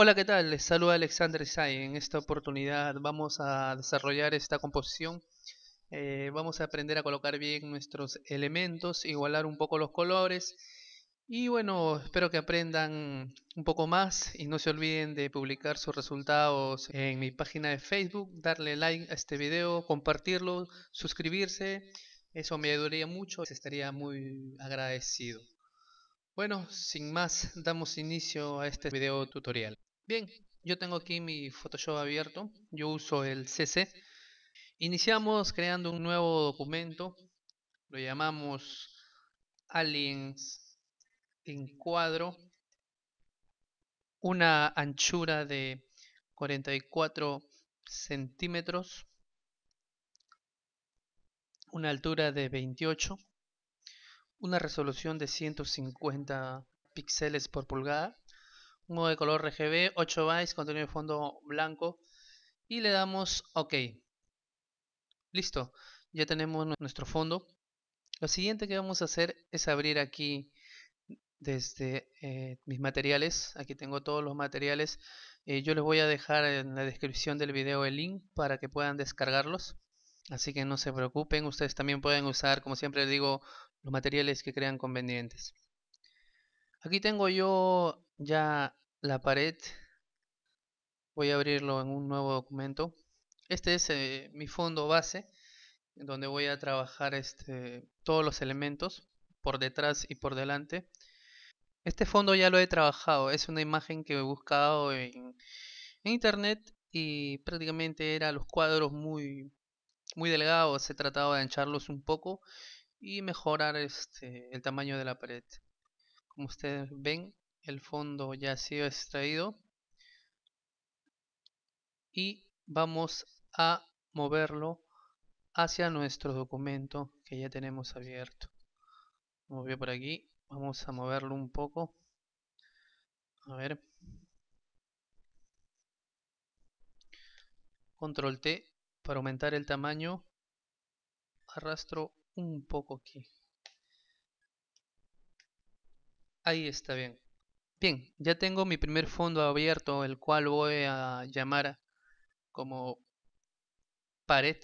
Hola, ¿qué tal? Les saluda Alexander Zay. En esta oportunidad vamos a desarrollar esta composición. Eh, vamos a aprender a colocar bien nuestros elementos, igualar un poco los colores. Y bueno, espero que aprendan un poco más y no se olviden de publicar sus resultados en mi página de Facebook, darle like a este video, compartirlo, suscribirse. Eso me ayudaría mucho, estaría muy agradecido. Bueno, sin más, damos inicio a este video tutorial. Bien, yo tengo aquí mi Photoshop abierto, yo uso el CC. Iniciamos creando un nuevo documento, lo llamamos Aliens en cuadro, una anchura de 44 centímetros, una altura de 28, una resolución de 150 píxeles por pulgada modo de color RGB, 8 bytes, contenido de fondo blanco y le damos OK. Listo, ya tenemos nuestro fondo. Lo siguiente que vamos a hacer es abrir aquí desde eh, mis materiales. Aquí tengo todos los materiales. Eh, yo les voy a dejar en la descripción del video el link para que puedan descargarlos. Así que no se preocupen, ustedes también pueden usar, como siempre les digo, los materiales que crean convenientes. Aquí tengo yo ya la pared. Voy a abrirlo en un nuevo documento. Este es eh, mi fondo base, donde voy a trabajar este, todos los elementos, por detrás y por delante. Este fondo ya lo he trabajado, es una imagen que he buscado en, internet y prácticamente eran los cuadros muy, muy delgados, he tratado de ancharlos un poco y mejorar este, el tamaño de la pared. Como ustedes ven, el fondo ya ha sido extraído y vamos a moverlo hacia nuestro documento que ya tenemos abierto por aquí vamos a moverlo un poco a ver control T para aumentar el tamaño arrastro un poco aquí ahí está bien Bien, ya tengo mi primer fondo abierto, el cual voy a llamar como pared.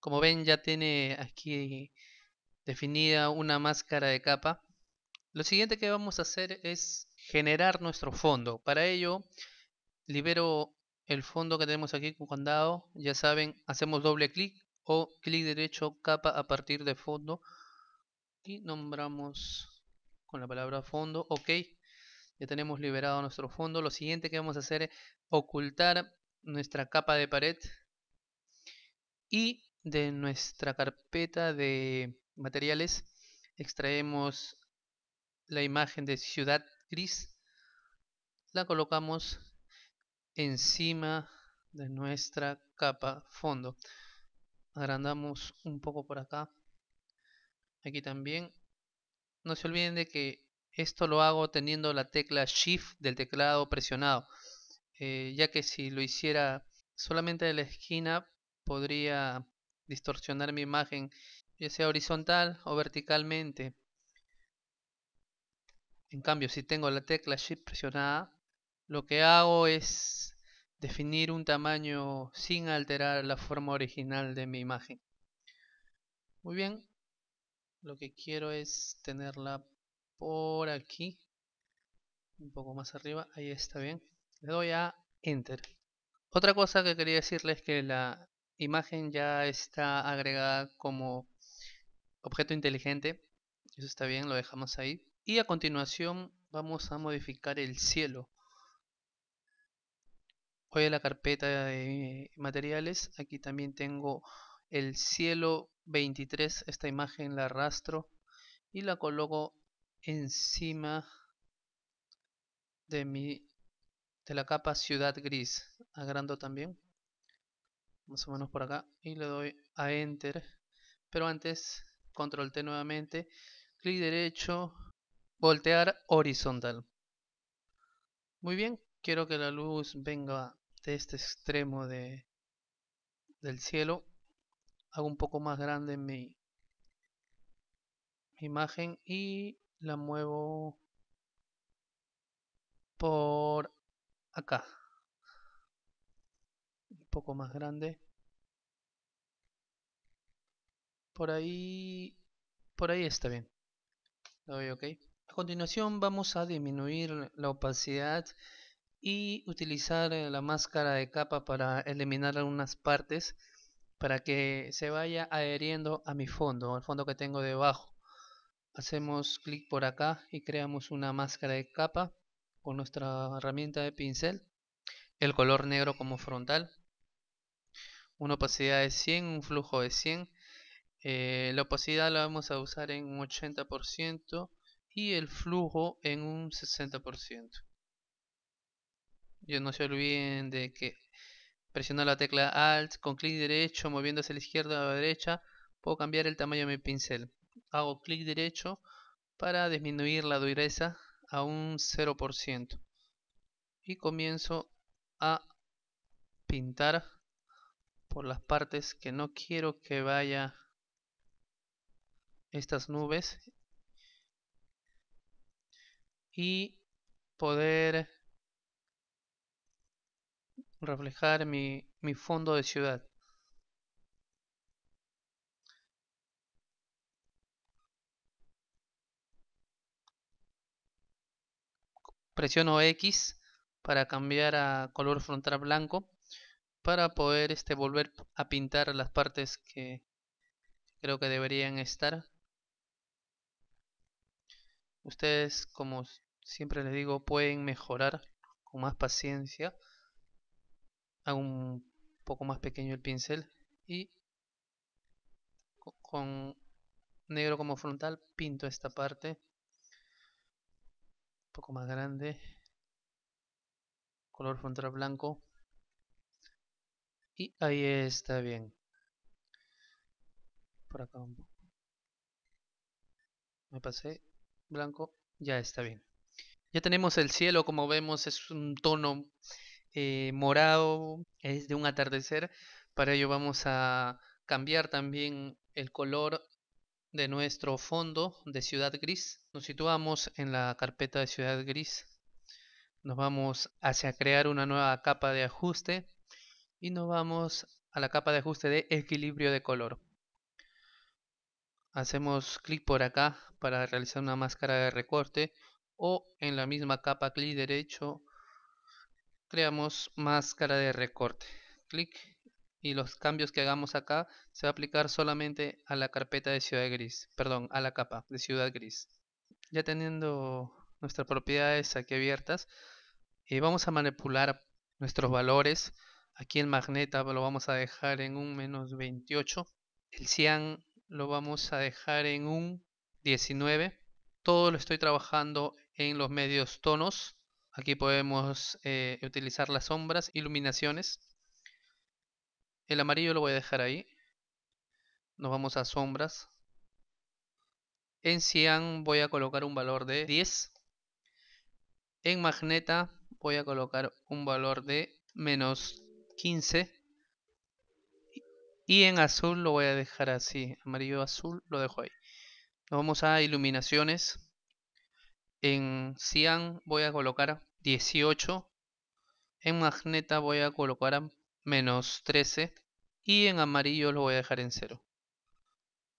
Como ven ya tiene aquí definida una máscara de capa. Lo siguiente que vamos a hacer es generar nuestro fondo. Para ello libero el fondo que tenemos aquí con candado. Ya saben, hacemos doble clic o clic derecho capa a partir de fondo. Y nombramos con la palabra fondo, ok. Ya tenemos liberado nuestro fondo. Lo siguiente que vamos a hacer es ocultar nuestra capa de pared y de nuestra carpeta de materiales extraemos la imagen de ciudad gris la colocamos encima de nuestra capa fondo agrandamos un poco por acá aquí también no se olviden de que esto lo hago teniendo la tecla Shift del teclado presionado, eh, ya que si lo hiciera solamente de la esquina podría distorsionar mi imagen, ya sea horizontal o verticalmente. En cambio, si tengo la tecla Shift presionada, lo que hago es definir un tamaño sin alterar la forma original de mi imagen. Muy bien, lo que quiero es tenerla por aquí un poco más arriba, ahí está bien le doy a enter otra cosa que quería decirles es que la imagen ya está agregada como objeto inteligente eso está bien, lo dejamos ahí y a continuación vamos a modificar el cielo voy a la carpeta de materiales aquí también tengo el cielo 23 esta imagen la arrastro y la coloco encima de mi de la capa ciudad gris agrando también más o menos por acá y le doy a enter pero antes control T nuevamente clic derecho voltear horizontal muy bien quiero que la luz venga de este extremo de del cielo hago un poco más grande mi, imagen y la muevo por acá un poco más grande por ahí por ahí está bien ok a continuación vamos a disminuir la opacidad y utilizar la máscara de capa para eliminar algunas partes para que se vaya adheriendo a mi fondo, al fondo que tengo debajo. Hacemos clic por acá y creamos una máscara de capa con nuestra herramienta de pincel. El color negro como frontal. Una opacidad de 100, un flujo de 100. Eh, la opacidad la vamos a usar en un 80% y el flujo en un 60%. Y no se olviden de que Presiono la tecla Alt con clic derecho, moviéndose hacia la izquierda o a la derecha, puedo cambiar el tamaño de mi pincel. Hago clic derecho para disminuir la dureza a un 0%. Y comienzo a pintar por las partes que no quiero que vaya estas nubes y poder reflejar mi, fondo de ciudad. Presiono X para cambiar a color frontal blanco para poder este, volver a pintar las partes que creo que deberían estar. Ustedes, como siempre les digo, pueden mejorar con más paciencia hago un poco más pequeño el pincel y con negro como frontal pinto esta parte un poco más grande color frontal blanco y ahí está bien por acá me pasé blanco ya está bien ya tenemos el cielo como vemos es un tono eh, morado, es de un atardecer. Para ello vamos a cambiar también el color de nuestro fondo de ciudad gris. Nos situamos en la carpeta de ciudad gris. Nos vamos hacia crear una nueva capa de ajuste y nos vamos a la capa de ajuste de equilibrio de color. Hacemos clic por acá para realizar una máscara de recorte o en la misma capa clic derecho creamos máscara de recorte. Clic y los cambios que hagamos acá se va a aplicar solamente a la carpeta de ciudad gris, perdón, a la capa de ciudad gris. Ya teniendo nuestras propiedades aquí abiertas, eh, vamos a manipular nuestros valores. Aquí el magneta lo vamos a dejar en un menos 28. El cian lo vamos a dejar en un 19. Todo lo estoy trabajando en los medios tonos. Aquí podemos eh, utilizar las sombras, iluminaciones. El amarillo lo voy a dejar ahí. Nos vamos a sombras. En cian voy a colocar un valor de 10. En magneta voy a colocar un valor de menos 15. Y en azul lo voy a dejar así. Amarillo azul lo dejo ahí. Nos vamos a iluminaciones. En cian voy a colocar 18. En magneta voy a colocar menos 13. Y en amarillo lo voy a dejar en 0.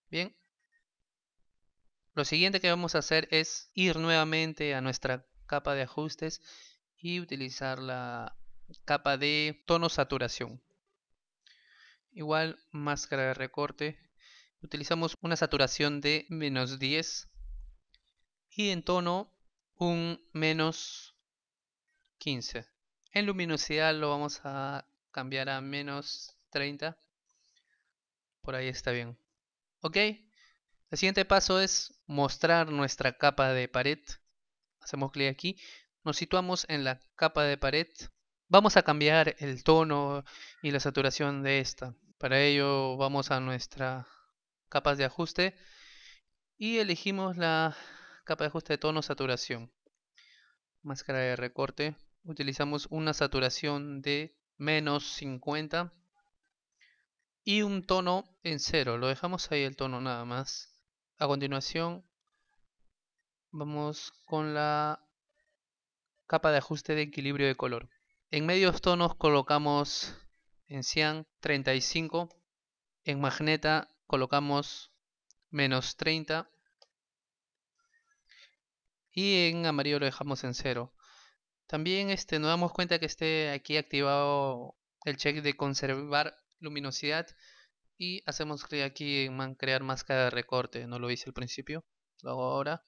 Bien. Lo siguiente que vamos a hacer es ir nuevamente a nuestra capa de ajustes y utilizar la capa de tono saturación. Igual máscara de recorte. Utilizamos una saturación de menos 10. Y en tono un menos 15. En luminosidad lo vamos a cambiar a menos 30. Por ahí está bien. Ok. El siguiente paso es mostrar nuestra capa de pared. Hacemos clic aquí. Nos situamos en la capa de pared. Vamos a cambiar el tono y la saturación de esta. Para ello vamos a nuestra capas de ajuste y elegimos la capa de ajuste de tono, saturación. Máscara de recorte. Utilizamos una saturación de menos 50 y un tono en cero. Lo dejamos ahí el tono nada más. A continuación vamos con la capa de ajuste de equilibrio de color. En medios tonos colocamos en cian 35. En magneta colocamos menos 30 y en amarillo lo dejamos en cero. También este, nos damos cuenta que esté aquí activado el check de conservar luminosidad y hacemos clic aquí en crear máscara de recorte, no lo hice al principio, lo hago ahora.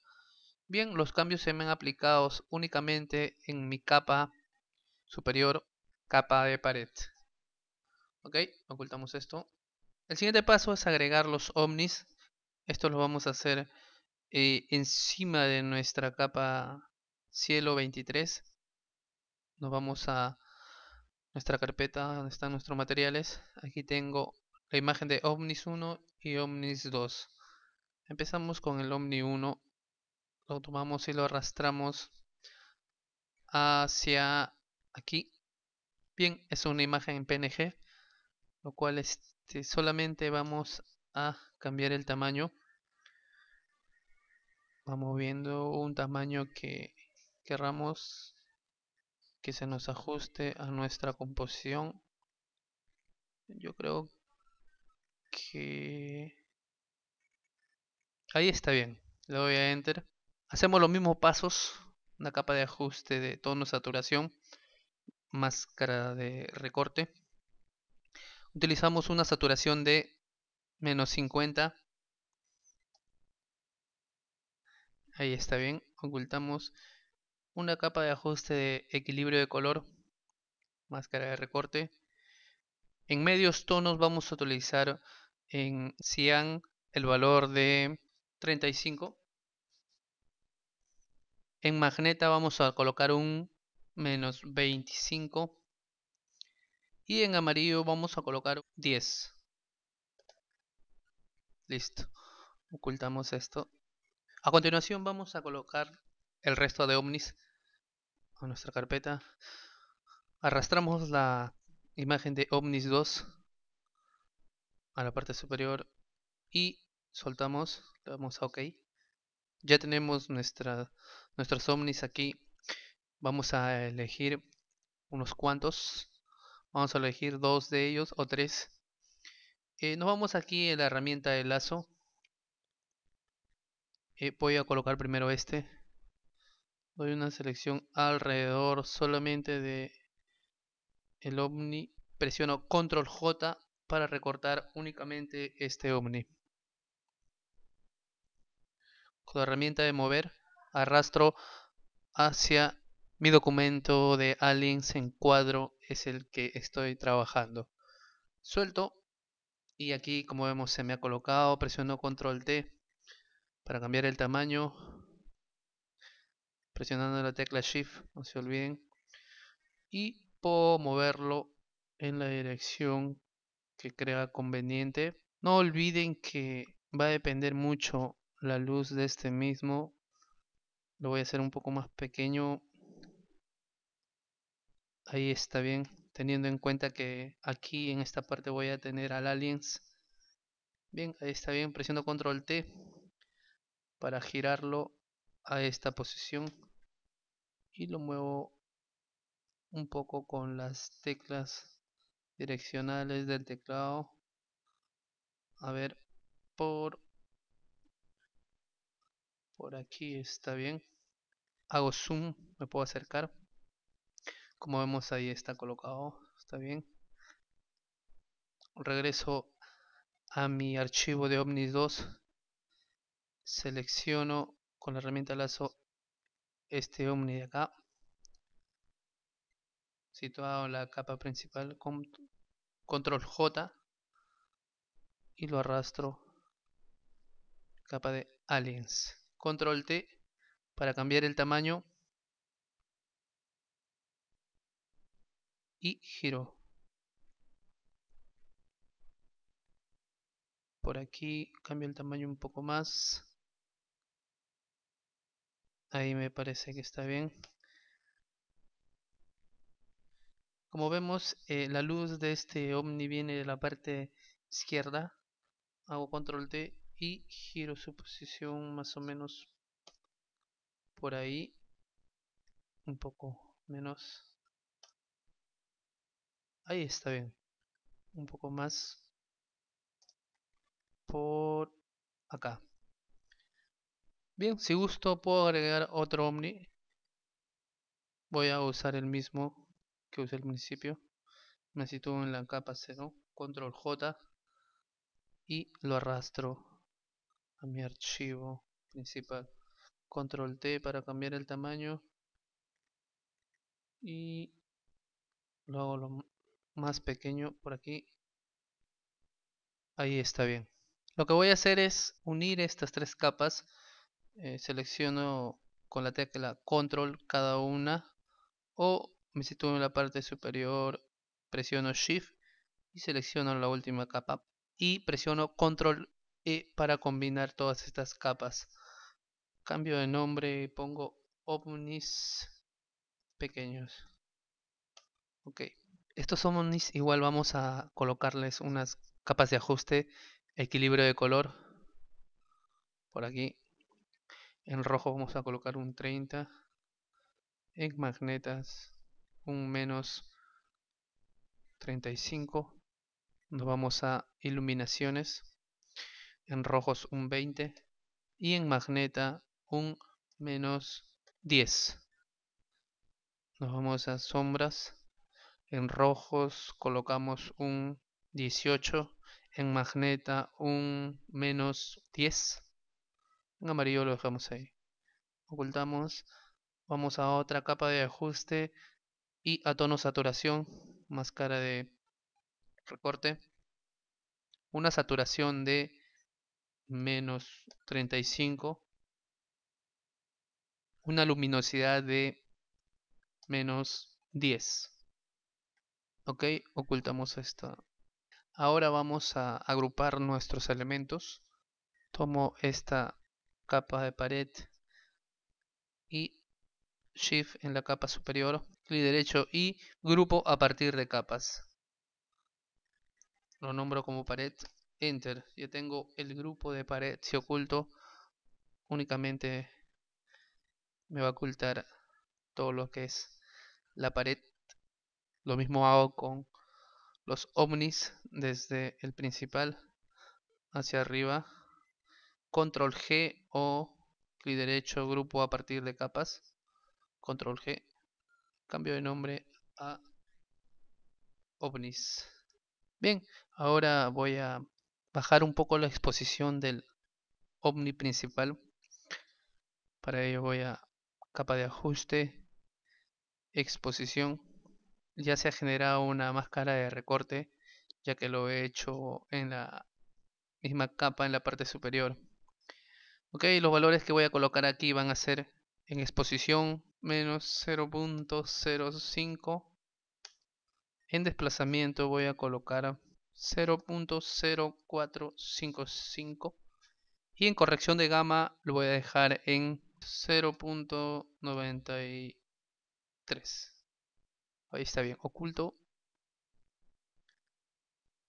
Bien, los cambios se me han aplicado únicamente en mi capa superior, capa de pared. Ok, ocultamos esto. El siguiente paso es agregar los ovnis. Esto lo vamos a hacer eh, encima de nuestra capa cielo 23 nos vamos a nuestra carpeta donde están nuestros materiales aquí tengo la imagen de Omnis 1 y Omnis 2 empezamos con el Omni 1 lo tomamos y lo arrastramos hacia aquí bien es una imagen en PNG lo cual este, solamente vamos a cambiar el tamaño vamos viendo un tamaño que querramos que se nos ajuste a nuestra composición yo creo que ahí está bien le doy a enter hacemos los mismos pasos una capa de ajuste de tono saturación máscara de recorte utilizamos una saturación de menos 50 Ahí está bien. Ocultamos una capa de ajuste de equilibrio de color. Máscara de recorte. En medios tonos vamos a utilizar en cian el valor de 35. En magneta vamos a colocar un menos 25. Y en amarillo vamos a colocar 10. Listo. Ocultamos esto a continuación vamos a colocar el resto de ovnis a nuestra carpeta. Arrastramos la imagen de ovnis 2 a la parte superior y soltamos, le damos a OK. Ya tenemos nuestra, nuestros ovnis aquí. Vamos a elegir unos cuantos. Vamos a elegir dos de ellos o tres. Eh, nos vamos aquí en la herramienta de lazo eh, voy a colocar primero este doy una selección alrededor solamente de el ovni presiono control J para recortar únicamente este ovni con la herramienta de mover arrastro hacia mi documento de aliens en cuadro es el que estoy trabajando suelto y aquí como vemos se me ha colocado presiono control T para cambiar el tamaño, presionando la tecla Shift, no se olviden. Y puedo moverlo en la dirección que crea conveniente. No olviden que va a depender mucho la luz de este mismo. Lo voy a hacer un poco más pequeño. Ahí está bien. Teniendo en cuenta que aquí en esta parte voy a tener al aliens. Bien, ahí está bien. presionando control T para girarlo a esta posición y lo muevo un poco con las teclas direccionales del teclado a ver por por aquí está bien hago zoom me puedo acercar como vemos ahí está colocado está bien regreso a mi archivo de omnis 2 selecciono con la herramienta lazo este Omni de acá situado en la capa principal con control J y lo arrastro capa de aliens control T para cambiar el tamaño y giro por aquí cambio el tamaño un poco más Ahí me parece que está bien. Como vemos, eh, la luz de este ovni viene de la parte izquierda. Hago control D y giro su posición más o menos por ahí. Un poco menos. Ahí está bien. Un poco más por acá. Bien, si gusto puedo agregar otro Omni. Voy a usar el mismo que usé al principio. Me sitúo en la capa 0, control J y lo arrastro a mi archivo principal. Control T para cambiar el tamaño y lo hago lo más pequeño por aquí. Ahí está bien. Lo que voy a hacer es unir estas tres capas eh, selecciono con la tecla control cada una o me sitúo en la parte superior, presiono shift y selecciono la última capa y presiono control E para combinar todas estas capas. Cambio de nombre y pongo omnis pequeños. Ok, estos omnis igual vamos a colocarles unas capas de ajuste, equilibrio de color por aquí en rojo vamos a colocar un 30. En magnetas un menos 35. Nos vamos a iluminaciones. En rojos un 20. Y en magneta un menos 10. Nos vamos a sombras. En rojos colocamos un 18. En magneta un menos 10 en amarillo lo dejamos ahí ocultamos vamos a otra capa de ajuste y a tono saturación máscara de recorte una saturación de menos 35 una luminosidad de menos 10 ok ocultamos esto. ahora vamos a agrupar nuestros elementos tomo esta capa de pared y Shift en la capa superior, clic derecho y grupo a partir de capas. Lo nombro como pared, Enter. Ya tengo el grupo de pared. Si oculto, únicamente me va a ocultar todo lo que es la pared. Lo mismo hago con los ovnis desde el principal hacia arriba control G o clic derecho, grupo a partir de capas, control G, cambio de nombre a OVNIS. Bien, ahora voy a bajar un poco la exposición del OVNI principal. Para ello voy a capa de ajuste, exposición. Ya se ha generado una máscara de recorte, ya que lo he hecho en la misma capa en la parte superior. Ok, los valores que voy a colocar aquí van a ser en exposición menos 0.05. En desplazamiento voy a colocar 0.0455. Y en corrección de gama lo voy a dejar en 0.93. Ahí está bien, oculto.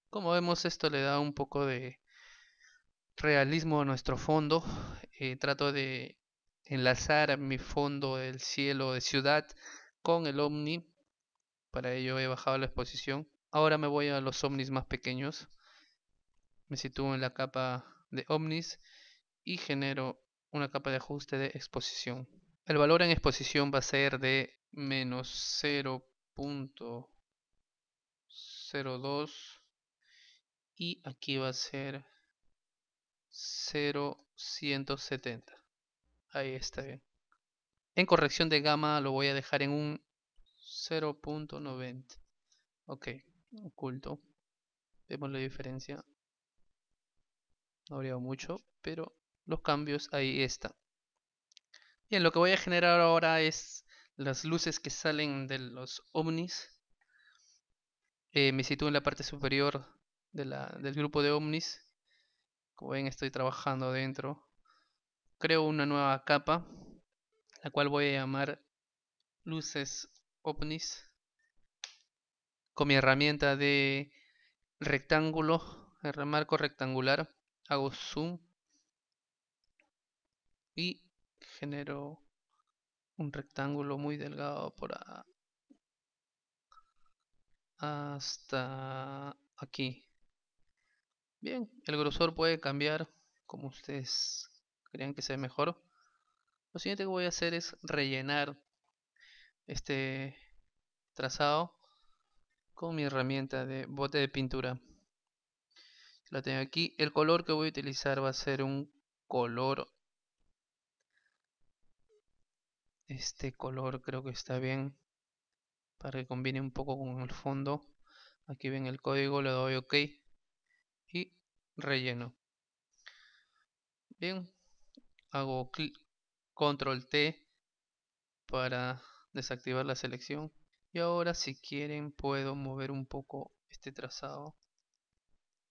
Como vemos esto le da un poco de realismo de nuestro fondo. Eh, trato de enlazar mi fondo del cielo de ciudad con el Omni. Para ello he bajado la exposición. Ahora me voy a los ovnis más pequeños. Me sitúo en la capa de ovnis y genero una capa de ajuste de exposición. El valor en exposición va a ser de menos 0.02 y aquí va a ser 0170. Ahí está bien. En corrección de gama lo voy a dejar en un 0.90. Ok, oculto. Vemos la diferencia. No habría mucho, pero los cambios ahí están. Bien, lo que voy a generar ahora es las luces que salen de los ovnis. Eh, me sitúo en la parte superior de la, del grupo de ovnis como ven, estoy trabajando dentro. Creo una nueva capa, la cual voy a llamar luces ovnis. Con mi herramienta de rectángulo, el remarco rectangular, hago zoom y genero un rectángulo muy delgado por hasta aquí Bien, el grosor puede cambiar como ustedes crean que sea mejor. Lo siguiente que voy a hacer es rellenar este trazado con mi herramienta de bote de pintura. La tengo aquí. El color que voy a utilizar va a ser un color. Este color creo que está bien para que combine un poco con el fondo. Aquí ven el código, le doy OK relleno. Bien, hago clic, control T para desactivar la selección. Y ahora si quieren puedo mover un poco este trazado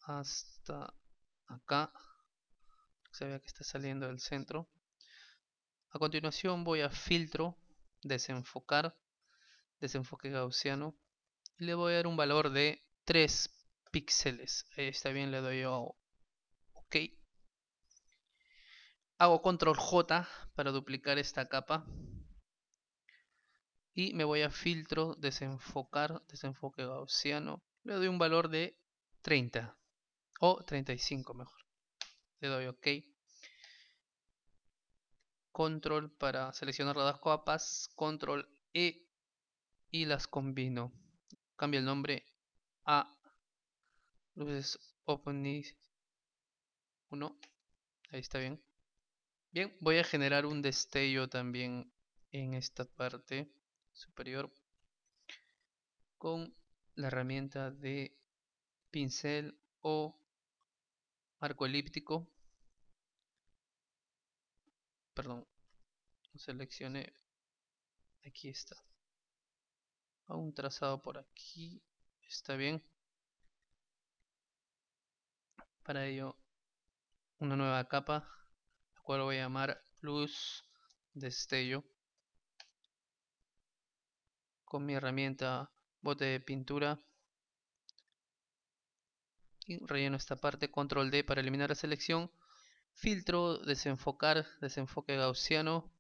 hasta acá. Se ve que está saliendo del centro. A continuación voy a filtro, desenfocar, desenfoque gaussiano. Y le voy a dar un valor de 3 píxeles. Ahí está bien, le doy a Ok. Hago control J para duplicar esta capa. Y me voy a filtro, desenfocar, desenfoque gaussiano. Le doy un valor de 30 o 35 mejor. Le doy OK. Control para seleccionar las copas capas, control E y las combino. Cambio el nombre a luces openis uno Ahí está bien. Bien, voy a generar un destello también en esta parte superior con la herramienta de pincel o arco elíptico. Perdón, seleccione. Aquí está. A un trazado por aquí. Está bien. Para ello una nueva capa, la cual voy a llamar luz destello. Con mi herramienta bote de pintura. Y relleno esta parte, control D para eliminar la selección. Filtro, desenfocar, desenfoque gaussiano.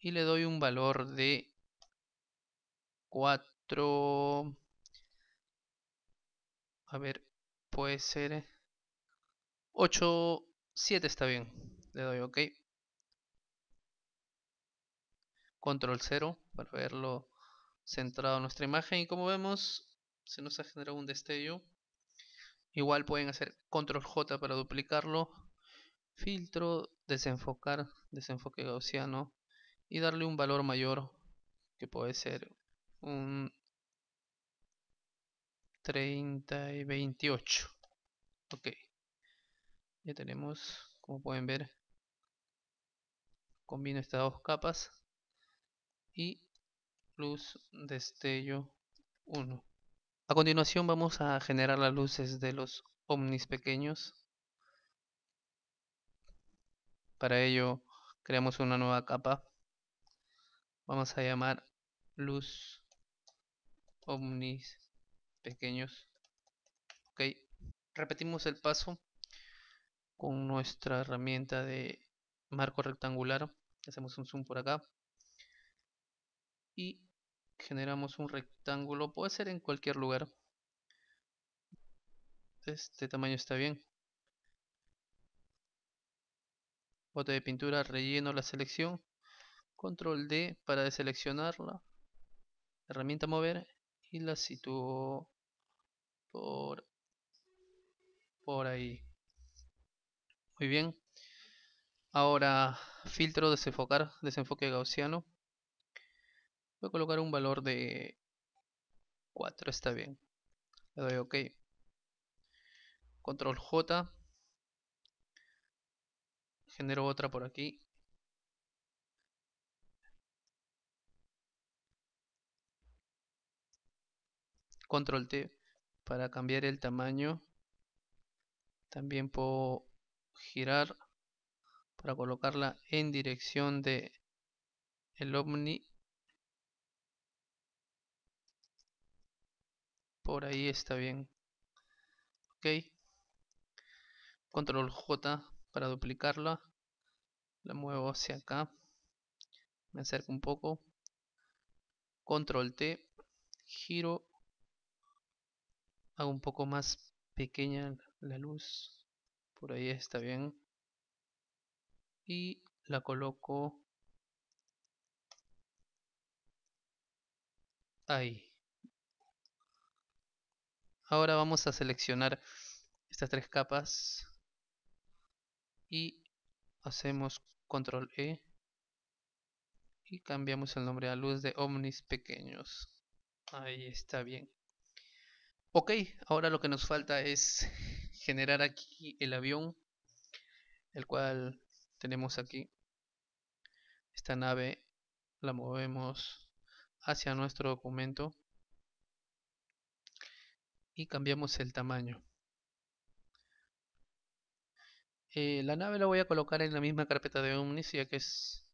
Y le doy un valor de 4. A ver, puede ser 8, 7 está bien. Le doy OK. Control 0 para verlo centrado en nuestra imagen. Y como vemos, se nos ha generado un destello. Igual pueden hacer Control J para duplicarlo. Filtro, desenfocar, desenfoque gaussiano. Y darle un valor mayor que puede ser un 30 y 28. Ok ya tenemos, como pueden ver, combino estas dos capas y luz destello 1. A continuación vamos a generar las luces de los omnis pequeños. Para ello creamos una nueva capa. Vamos a llamar luz omnis pequeños. Ok. Repetimos el paso con nuestra herramienta de marco rectangular hacemos un zoom por acá y generamos un rectángulo puede ser en cualquier lugar este tamaño está bien bote de pintura relleno la selección control D para deseleccionarla herramienta mover y la sitúo por por ahí muy bien. Ahora, filtro desenfocar, desenfoque gaussiano. Voy a colocar un valor de 4, está bien. Le doy OK. Control J. Genero otra por aquí. Control T para cambiar el tamaño. También puedo girar para colocarla en dirección de el ovni por ahí está bien ok control j para duplicarla la muevo hacia acá me acerco un poco control t giro hago un poco más pequeña la luz por ahí está bien y la coloco ahí ahora vamos a seleccionar estas tres capas y hacemos control E y cambiamos el nombre a luz de omnis pequeños ahí está bien Ok, ahora lo que nos falta es generar aquí el avión, el cual tenemos aquí. Esta nave la movemos hacia nuestro documento y cambiamos el tamaño. Eh, la nave la voy a colocar en la misma carpeta de Omnis ya que es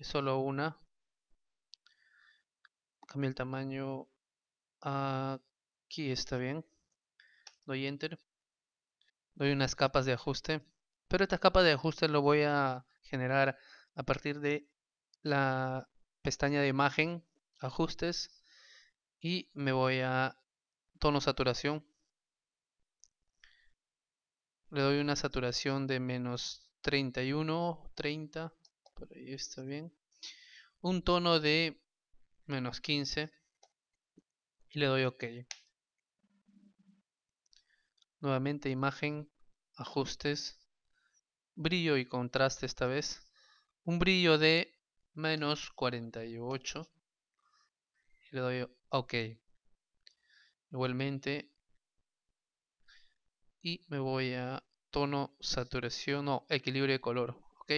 solo una. Cambio el tamaño a aquí está bien. Doy Enter. Doy unas capas de ajuste. Pero estas capas de ajuste lo voy a generar a partir de la pestaña de imagen, ajustes. Y me voy a tono saturación. Le doy una saturación de menos 31, 30. Por ahí está bien. Un tono de menos 15 y le doy OK nuevamente imagen, ajustes, brillo y contraste esta vez, un brillo de menos 48, y le doy OK. Igualmente, y me voy a tono, saturación o equilibrio de color, OK.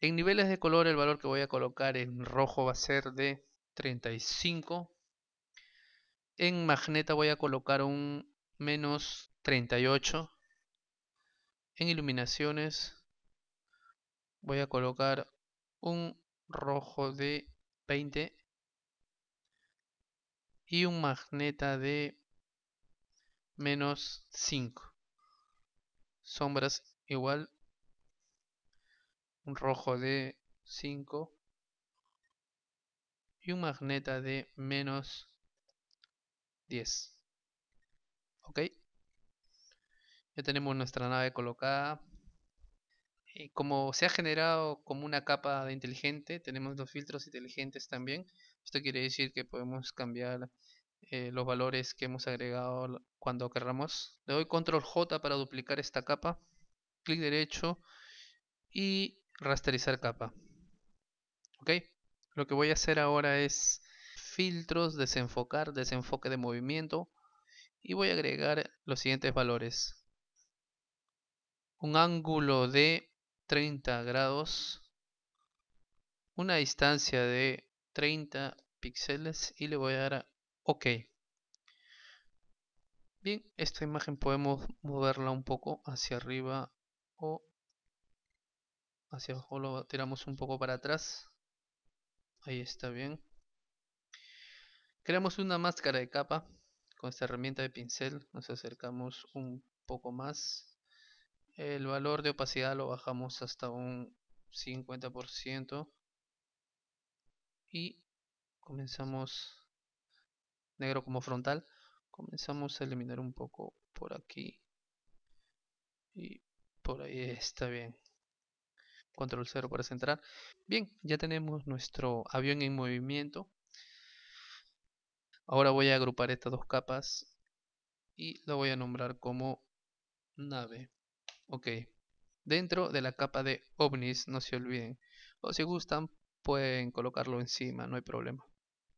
En niveles de color el valor que voy a colocar en rojo va a ser de 35. En magneta voy a colocar un menos 38. En iluminaciones voy a colocar un rojo de 20 y un magneta de menos 5. Sombras igual. Un rojo de 5 y un magneta de menos 10. Ok. Ya tenemos nuestra nave colocada. Eh, como se ha generado como una capa de inteligente, tenemos los filtros inteligentes también. Esto quiere decir que podemos cambiar eh, los valores que hemos agregado cuando querramos. Le doy control J para duplicar esta capa. Clic derecho y rasterizar capa. Ok. Lo que voy a hacer ahora es filtros, desenfocar, desenfoque de movimiento y voy a agregar los siguientes valores. Un ángulo de 30 grados, una distancia de 30 píxeles y le voy a dar a OK. Bien, esta imagen podemos moverla un poco hacia arriba o hacia abajo, lo tiramos un poco para atrás. Ahí está bien. Creamos una máscara de capa con esta herramienta de pincel nos acercamos un poco más el valor de opacidad lo bajamos hasta un 50% y comenzamos negro como frontal comenzamos a eliminar un poco por aquí y por ahí está bien control 0 para centrar bien ya tenemos nuestro avión en movimiento Ahora voy a agrupar estas dos capas y lo voy a nombrar como nave. Ok. Dentro de la capa de ovnis, no se olviden. O si gustan, pueden colocarlo encima, no hay problema.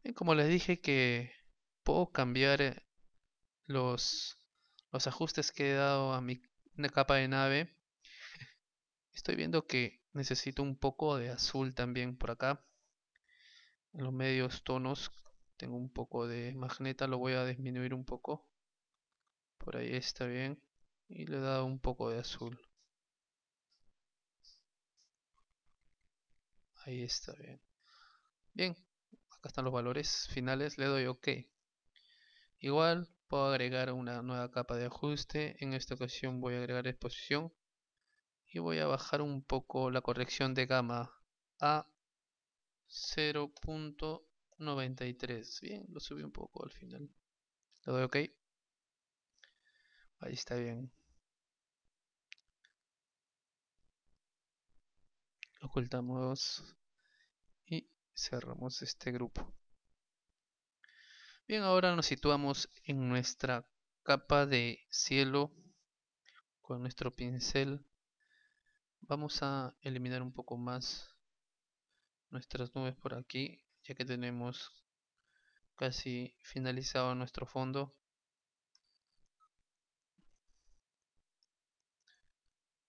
Y como les dije que puedo cambiar eh, los, los ajustes que he dado a mi capa de nave. Estoy viendo que necesito un poco de azul también por acá. En los medios tonos tengo un poco de magneta, lo voy a disminuir un poco. Por ahí está bien. Y le he dado un poco de azul. Ahí está bien. Bien, acá están los valores finales, le doy OK. Igual puedo agregar una nueva capa de ajuste, en esta ocasión voy a agregar exposición y voy a bajar un poco la corrección de gama a 0. 93. Bien, lo subí un poco al final. Le doy OK. Ahí está bien. Ocultamos y cerramos este grupo. Bien, ahora nos situamos en nuestra capa de cielo con nuestro pincel. Vamos a eliminar un poco más nuestras nubes por aquí ya que tenemos casi finalizado nuestro fondo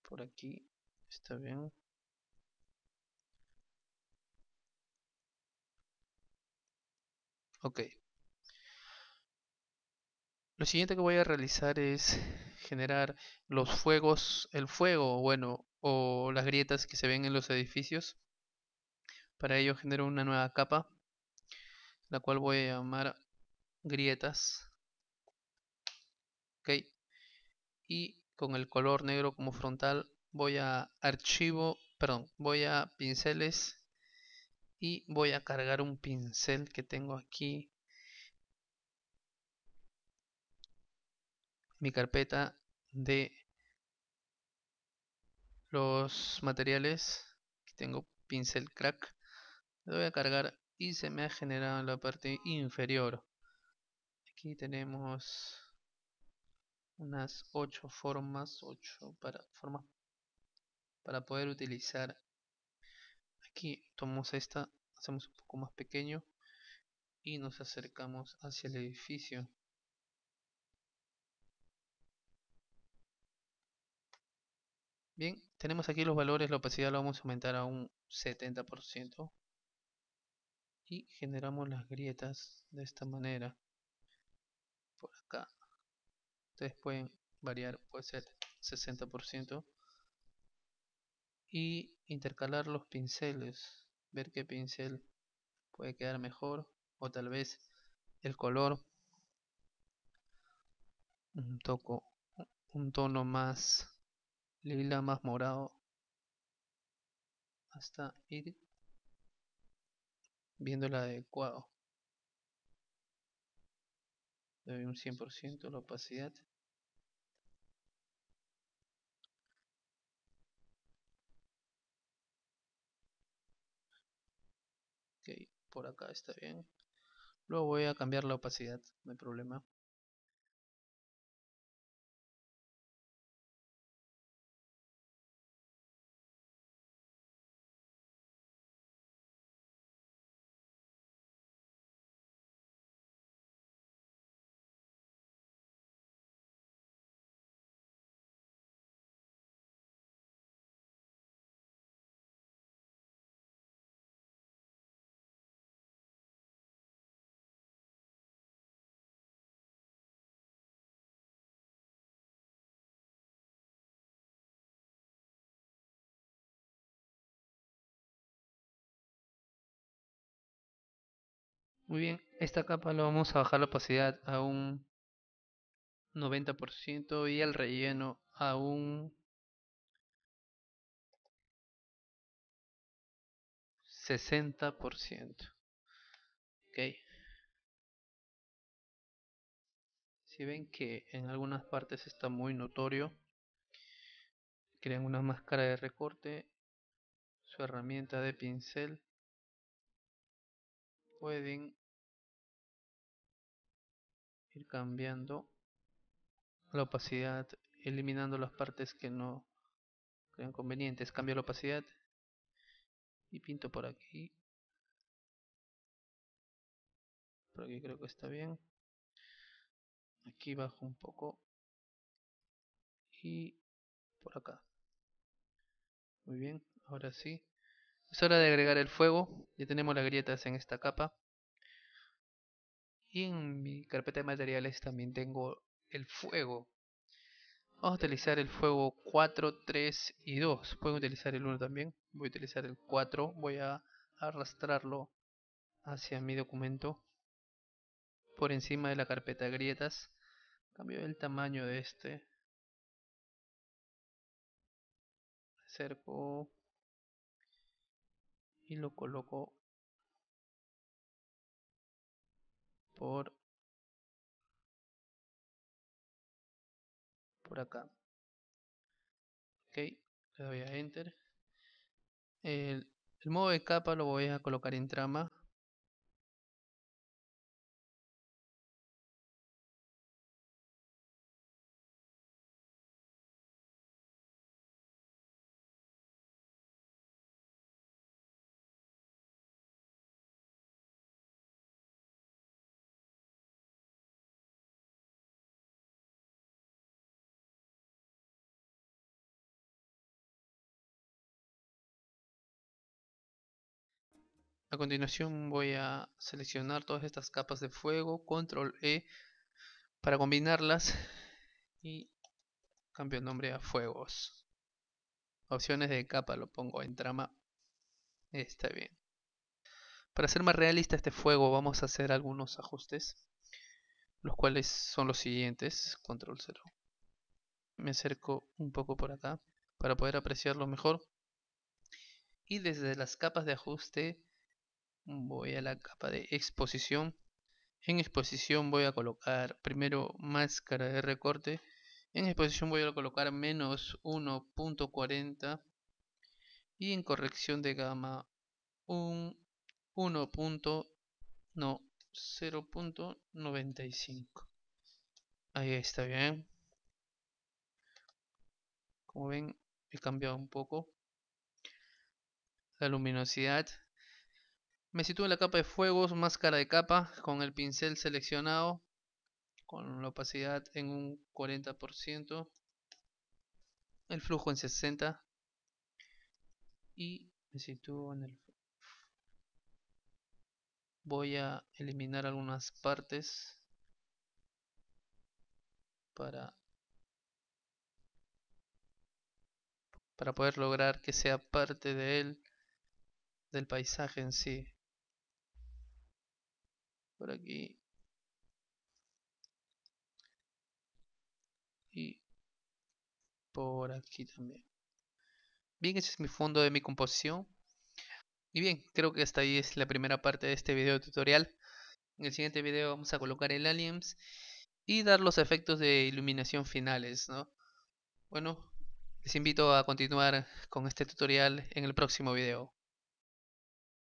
por aquí está bien ok lo siguiente que voy a realizar es generar los fuegos el fuego bueno o las grietas que se ven en los edificios para ello genero una nueva capa, la cual voy a llamar grietas. Ok. Y con el color negro como frontal voy a archivo, perdón, voy a pinceles y voy a cargar un pincel que tengo aquí mi carpeta de los materiales. Aquí tengo pincel crack voy a cargar y se me ha generado la parte inferior aquí tenemos unas 8 formas 8 para formas para poder utilizar aquí tomamos esta hacemos un poco más pequeño y nos acercamos hacia el edificio bien tenemos aquí los valores la opacidad la vamos a aumentar a un 70% y generamos las grietas de esta manera por acá ustedes pueden variar puede ser 60% y intercalar los pinceles ver qué pincel puede quedar mejor o tal vez el color un toco un tono más lila más morado hasta ir viéndola adecuado. Le doy un 100% la opacidad. Ok, por acá está bien. Luego voy a cambiar la opacidad, no hay problema. Muy bien, esta capa lo vamos a bajar la opacidad a un 90% y el relleno a un 60%. Ok. Si ven que en algunas partes está muy notorio, crean una máscara de recorte, su herramienta de pincel, pueden cambiando la opacidad, eliminando las partes que no crean convenientes. Cambio la opacidad y pinto por aquí. Por aquí creo que está bien. Aquí bajo un poco. Y por acá. Muy bien, ahora sí. Es hora de agregar el fuego. Ya tenemos las grietas en esta capa y en mi carpeta de materiales también tengo el fuego vamos a utilizar el fuego 4, 3 y 2 pueden utilizar el 1 también voy a utilizar el 4 voy a arrastrarlo hacia mi documento por encima de la carpeta grietas cambio el tamaño de este acerco y lo coloco por acá ok le doy a enter el modo de capa lo voy a colocar en trama A continuación voy a seleccionar todas estas capas de fuego, control E, para combinarlas y cambio el nombre a fuegos. Opciones de capa, lo pongo en trama. Está bien. Para ser más realista este fuego vamos a hacer algunos ajustes, los cuales son los siguientes. Control 0. Me acerco un poco por acá para poder apreciarlo mejor. Y desde las capas de ajuste voy a la capa de exposición en exposición voy a colocar primero máscara de recorte en exposición voy a colocar menos 1.40 y en corrección de gama un 1. no 0.95 ahí está bien como ven he cambiado un poco la luminosidad me sitúo en la capa de fuegos, máscara de capa, con el pincel seleccionado, con la opacidad en un 40%, el flujo en 60 y me sitúo en el... Voy a eliminar algunas partes para para poder lograr que sea parte de él del paisaje en sí por aquí. Y por aquí también. Bien, ese es mi fondo de mi composición. Y bien, creo que hasta ahí es la primera parte de este video tutorial. En el siguiente video vamos a colocar el aliens y dar los efectos de iluminación finales, ¿no? Bueno, les invito a continuar con este tutorial en el próximo video.